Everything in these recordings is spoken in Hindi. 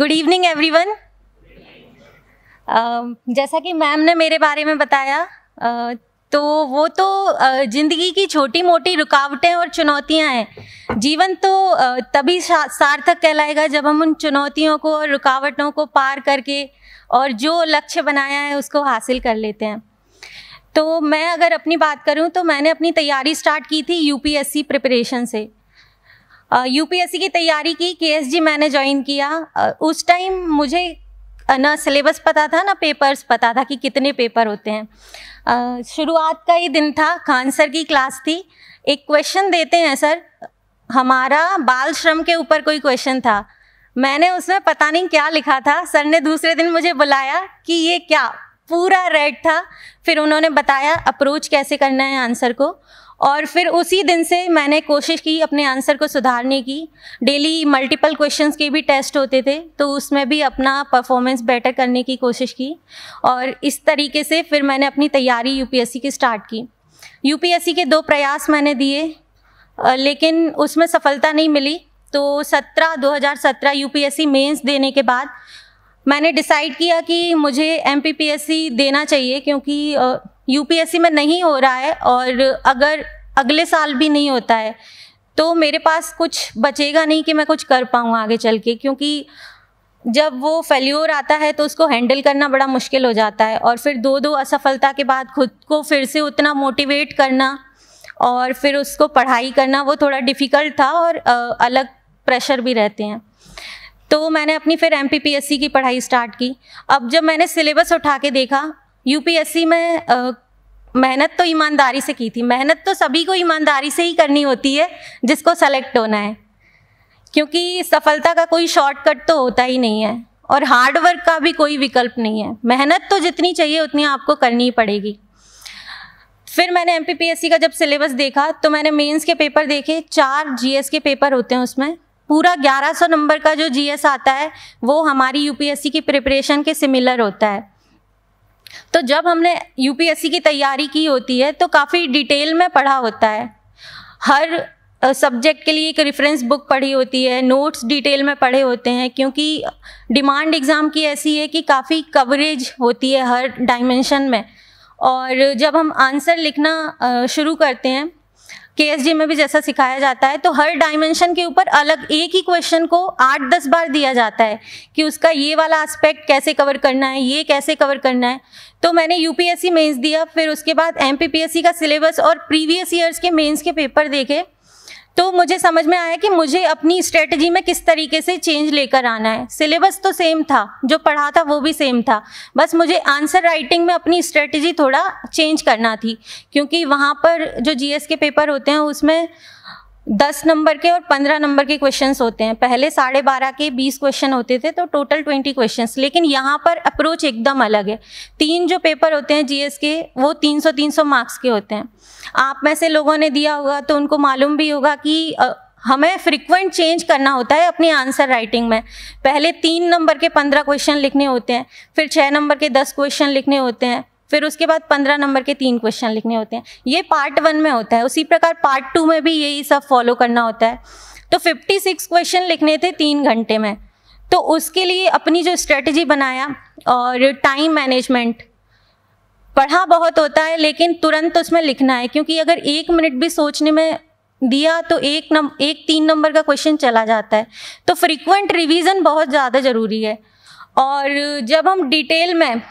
गुड इवनिंग एवरीवन जैसा कि मैम ने मेरे बारे में बताया uh, तो वो तो ज़िंदगी की छोटी मोटी रुकावटें और चुनौतियां हैं जीवन तो तभी सार्थक कहलाएगा जब हम उन चुनौतियों को और रुकावटों को पार करके और जो लक्ष्य बनाया है उसको हासिल कर लेते हैं तो मैं अगर अपनी बात करूं तो मैंने अपनी तैयारी स्टार्ट की थी यूपीएससी प्रिपरेशन से यूपीएससी की तैयारी की जी मैंने ज्वाइन किया उस टाइम मुझे ना सिलेबस पता था ना पेपर्स पता था कि कितने पेपर होते हैं शुरुआत का ही दिन था खान सर की क्लास थी एक क्वेश्चन देते हैं सर हमारा बाल श्रम के ऊपर कोई क्वेश्चन था मैंने उसमें पता नहीं क्या लिखा था सर ने दूसरे दिन मुझे बुलाया कि ये क्या पूरा रेड था फिर उन्होंने बताया अप्रोच कैसे करना है आंसर को और फिर उसी दिन से मैंने कोशिश की अपने आंसर को सुधारने की डेली मल्टीपल क्वेश्चंस के भी टेस्ट होते थे तो उसमें भी अपना परफॉर्मेंस बेटर करने की कोशिश की और इस तरीके से फिर मैंने अपनी तैयारी यूपीएससी की स्टार्ट की यूपीएससी के दो प्रयास मैंने दिए लेकिन उसमें सफलता नहीं मिली तो सत्रह दो यूपीएससी मेंस देने के बाद मैंने डिसाइड किया कि मुझे एम देना चाहिए क्योंकि यूपीएससी में नहीं हो रहा है और अगर अगले साल भी नहीं होता है तो मेरे पास कुछ बचेगा नहीं कि मैं कुछ कर पाऊँ आगे चल के क्योंकि जब वो फेल्योर आता है तो उसको हैंडल करना बड़ा मुश्किल हो जाता है और फिर दो दो असफलता के बाद खुद को फिर से उतना मोटिवेट करना और फिर उसको पढ़ाई करना वो थोड़ा डिफ़िकल्ट था और अलग प्रेशर भी रहते हैं तो मैंने अपनी फिर एम की पढ़ाई स्टार्ट की अब जब मैंने सिलेबस उठा के देखा यूपीएससी में मेहनत तो ईमानदारी से की थी मेहनत तो सभी को ईमानदारी से ही करनी होती है जिसको सेलेक्ट होना है क्योंकि सफलता का कोई शॉर्टकट तो होता ही नहीं है और हार्डवर्क का भी कोई विकल्प नहीं है मेहनत तो जितनी चाहिए उतनी आपको करनी ही पड़ेगी फिर मैंने एम का जब सिलेबस देखा तो मैंने मेंस के पेपर देखे चार जीएस के पेपर होते हैं उसमें पूरा 1100 नंबर का जो जीएस आता है वो हमारी यूपीएससी की प्रिपरेशन के सिमिलर होता है तो जब हमने यूपीएससी की तैयारी की होती है तो काफ़ी डिटेल में पढ़ा होता है हर सब्जेक्ट के लिए एक रेफरेंस बुक पढ़ी होती है नोट्स डिटेल में पढ़े होते हैं क्योंकि डिमांड एग्ज़ाम की ऐसी है कि काफ़ी कवरेज होती है हर डायमेंशन में और जब हम आंसर लिखना शुरू करते हैं के में भी जैसा सिखाया जाता है तो हर डायमेंशन के ऊपर अलग एक ही क्वेश्चन को आठ दस बार दिया जाता है कि उसका ये वाला एस्पेक्ट कैसे कवर करना है ये कैसे कवर करना है तो मैंने यूपीएससी मेंस दिया फिर उसके बाद एमपीपीएससी का सिलेबस और प्रीवियस ईयर्स के मेंस के पेपर देखे तो मुझे समझ में आया कि मुझे अपनी स्ट्रेटजी में किस तरीके से चेंज लेकर आना है सिलेबस तो सेम था जो पढ़ा था वो भी सेम था बस मुझे आंसर राइटिंग में अपनी स्ट्रेटजी थोड़ा चेंज करना थी क्योंकि वहाँ पर जो जीएस के पेपर होते हैं उसमें दस नंबर के और पंद्रह नंबर के क्वेश्चंस होते हैं पहले साढ़े बारह के बीस क्वेश्चन होते थे तो टोटल ट्वेंटी क्वेश्चंस लेकिन यहाँ पर अप्रोच एकदम अलग है तीन जो पेपर होते हैं जीएस के वो तीन सौ तीन सौ मार्क्स के होते हैं आप में से लोगों ने दिया होगा तो उनको मालूम भी होगा कि हमें फ्रिक्वेंट चेंज करना होता है अपनी आंसर राइटिंग में पहले तीन नंबर के पंद्रह क्वेश्चन लिखने होते हैं फिर छः नंबर के दस क्वेश्चन लिखने होते हैं फिर उसके बाद पंद्रह नंबर के तीन क्वेश्चन लिखने होते हैं ये पार्ट वन में होता है उसी प्रकार पार्ट टू में भी यही सब फॉलो करना होता है तो फिफ्टी सिक्स क्वेश्चन लिखने थे तीन घंटे में तो उसके लिए अपनी जो स्ट्रेटजी बनाया और टाइम मैनेजमेंट पढ़ा बहुत होता है लेकिन तुरंत उसमें लिखना है क्योंकि अगर एक मिनट भी सोचने में दिया तो एक नम एक तीन नंबर का क्वेश्चन चला जाता है तो फ्रीक्वेंट रिवीजन बहुत ज़्यादा ज़रूरी है और जब हम डिटेल में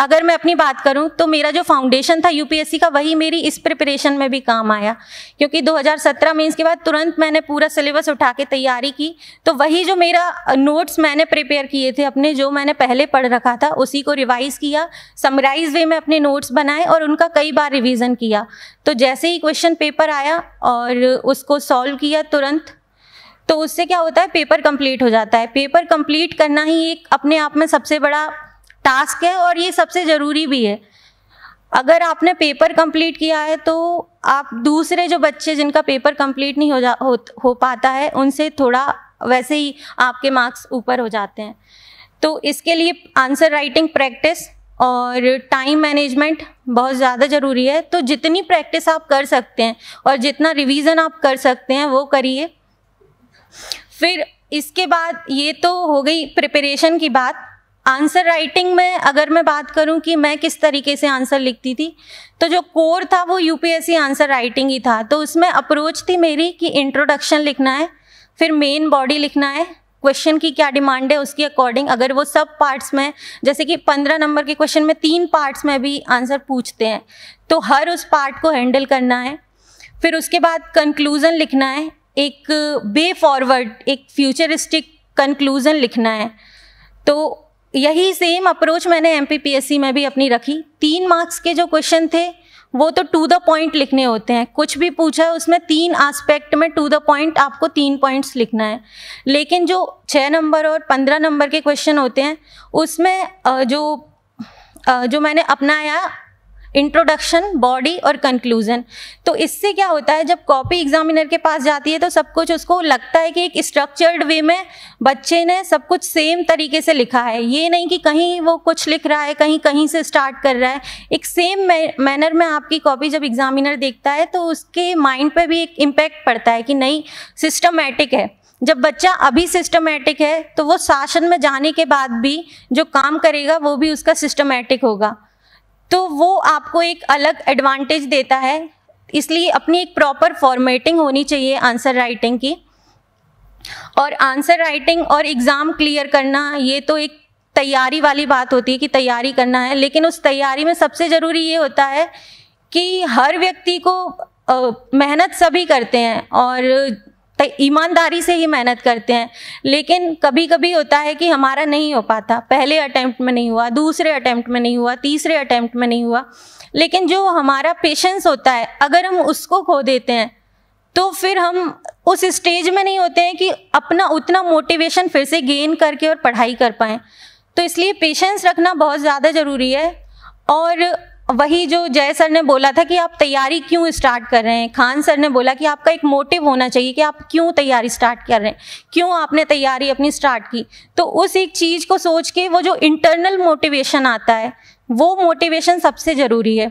अगर मैं अपनी बात करूं तो मेरा जो फाउंडेशन था यूपीएससी का वही मेरी इस प्रिपरेशन में भी काम आया क्योंकि 2017 में इसके बाद तुरंत मैंने पूरा सिलेबस उठा के तैयारी की तो वही जो मेरा नोट्स मैंने प्रिपेयर किए थे अपने जो मैंने पहले पढ़ रखा था उसी को रिवाइज़ किया समराइज वे में अपने नोट्स बनाए और उनका कई बार रिविज़न किया तो जैसे ही क्वेश्चन पेपर आया और उसको सॉल्व किया तुरंत तो उससे क्या होता है पेपर कंप्लीट हो जाता है पेपर कंप्लीट करना ही एक अपने आप में सबसे बड़ा टास्क है और ये सबसे ज़रूरी भी है अगर आपने पेपर कंप्लीट किया है तो आप दूसरे जो बच्चे जिनका पेपर कंप्लीट नहीं हो जा हो, हो पाता है उनसे थोड़ा वैसे ही आपके मार्क्स ऊपर हो जाते हैं तो इसके लिए आंसर राइटिंग प्रैक्टिस और टाइम मैनेजमेंट बहुत ज़्यादा ज़रूरी है तो जितनी प्रैक्टिस आप कर सकते हैं और जितना रिवीजन आप कर सकते हैं वो करिए फिर इसके बाद ये तो हो गई प्रिपरेशन की बात आंसर राइटिंग में अगर मैं बात करूं कि मैं किस तरीके से आंसर लिखती थी तो जो कोर था वो यूपीएससी आंसर राइटिंग ही था तो उसमें अप्रोच थी मेरी कि इंट्रोडक्शन लिखना है फिर मेन बॉडी लिखना है क्वेश्चन की क्या डिमांड है उसके अकॉर्डिंग अगर वो सब पार्ट्स में जैसे कि पंद्रह नंबर के क्वेश्चन में तीन पार्ट्स में भी आंसर पूछते हैं तो हर उस पार्ट को हैंडल करना है फिर उसके बाद कंक्लूज़न लिखना है एक बे फॉरवर्ड एक फ्यूचरिस्टिक कंक्लूज़न लिखना है तो यही सेम अप्रोच मैंने एम में भी अपनी रखी तीन मार्क्स के जो क्वेश्चन थे वो तो टू द पॉइंट लिखने होते हैं कुछ भी पूछा है उसमें तीन आस्पेक्ट में टू द पॉइंट आपको तीन पॉइंट्स लिखना है लेकिन जो छः नंबर और पंद्रह नंबर के क्वेश्चन होते हैं उसमें जो जो मैंने अपनाया इंट्रोडक्शन बॉडी और कंक्लूजन तो इससे क्या होता है जब कॉपी एग्जामिनर के पास जाती है तो सब कुछ उसको लगता है कि एक स्ट्रक्चर्ड वे में बच्चे ने सब कुछ सेम तरीके से लिखा है ये नहीं कि कहीं वो कुछ लिख रहा है कहीं कहीं से स्टार्ट कर रहा है एक सेम मैनर में आपकी कॉपी जब एग्जामिनर देखता है तो उसके माइंड पर भी एक इम्पैक्ट पड़ता है कि नहीं सिस्टमेटिक है जब बच्चा अभी सिस्टमेटिक है तो वो शासन में जाने के बाद भी जो काम करेगा वो भी उसका सिस्टमेटिक होगा तो वो आपको एक अलग एडवांटेज देता है इसलिए अपनी एक प्रॉपर फॉर्मेटिंग होनी चाहिए आंसर राइटिंग की और आंसर राइटिंग और एग्ज़ाम क्लियर करना ये तो एक तैयारी वाली बात होती है कि तैयारी करना है लेकिन उस तैयारी में सबसे ज़रूरी ये होता है कि हर व्यक्ति को मेहनत सभी करते हैं और तो ईमानदारी से ही मेहनत करते हैं लेकिन कभी कभी होता है कि हमारा नहीं हो पाता पहले अटैम्प्ट में नहीं हुआ दूसरे अटैम्प्ट में नहीं हुआ तीसरे अटैम्प्ट में नहीं हुआ लेकिन जो हमारा पेशेंस होता है अगर हम उसको खो देते हैं तो फिर हम उस स्टेज में नहीं होते हैं कि अपना उतना मोटिवेशन फिर से गेन करके और पढ़ाई कर पाएँ तो इसलिए पेशेंस रखना बहुत ज़्यादा ज़रूरी है और वही जो जय सर ने बोला था कि आप तैयारी क्यों स्टार्ट कर रहे हैं खान सर ने बोला कि आपका एक मोटिव होना चाहिए कि आप क्यों तैयारी स्टार्ट कर रहे हैं क्यों आपने तैयारी अपनी स्टार्ट की तो उस एक चीज़ को सोच के वो जो इंटरनल मोटिवेशन आता है वो मोटिवेशन सबसे ज़रूरी है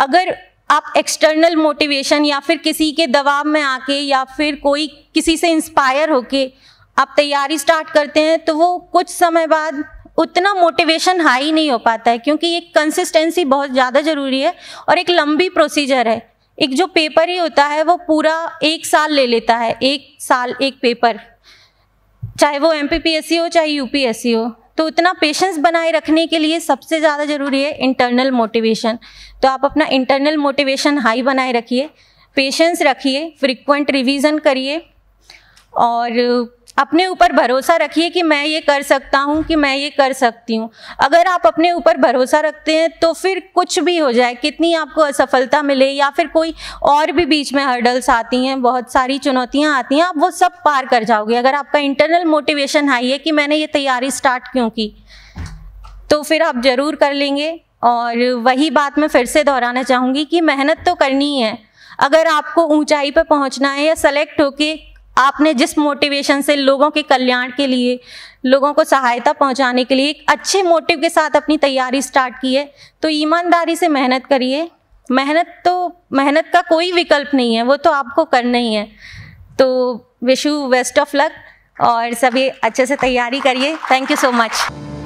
अगर आप एक्सटर्नल मोटिवेशन या फिर किसी के दबाव में आके या फिर कोई किसी से इंस्पायर होके आप तैयारी स्टार्ट करते हैं तो वो कुछ समय बाद उतना मोटिवेशन हाई नहीं हो पाता है क्योंकि ये कंसिस्टेंसी बहुत ज़्यादा ज़रूरी है और एक लंबी प्रोसीजर है एक जो पेपर ही होता है वो पूरा एक साल ले लेता है एक साल एक पेपर चाहे वो एम हो चाहे यू हो तो उतना पेशेंस बनाए रखने के लिए सबसे ज़्यादा ज़रूरी है इंटरनल मोटिवेशन तो आप अपना इंटरनल मोटिवेशन हाई बनाए रखिए पेशेंस रखिए फ्रिक्वेंट रिवीजन करिए और अपने ऊपर भरोसा रखिए कि मैं ये कर सकता हूँ कि मैं ये कर सकती हूँ अगर आप अपने ऊपर भरोसा रखते हैं तो फिर कुछ भी हो जाए कितनी आपको असफलता मिले या फिर कोई और भी बीच में हर्डल्स आती हैं बहुत सारी चुनौतियाँ आती हैं आप वो सब पार कर जाओगे अगर आपका इंटरनल मोटिवेशन हाई है कि मैंने ये तैयारी स्टार्ट क्यों की तो फिर आप ज़रूर कर लेंगे और वही बात मैं फिर से दोहराना चाहूँगी कि मेहनत तो करनी है अगर आपको ऊंचाई पर पहुंचना है या सेलेक्ट होके आपने जिस मोटिवेशन से लोगों के कल्याण के लिए लोगों को सहायता पहुंचाने के लिए एक अच्छे मोटिव के साथ अपनी तैयारी स्टार्ट की है तो ईमानदारी से मेहनत करिए मेहनत तो मेहनत का कोई विकल्प नहीं है वो तो आपको करना ही है तो wish you best of luck और सभी अच्छे से तैयारी करिए थैंक यू सो मच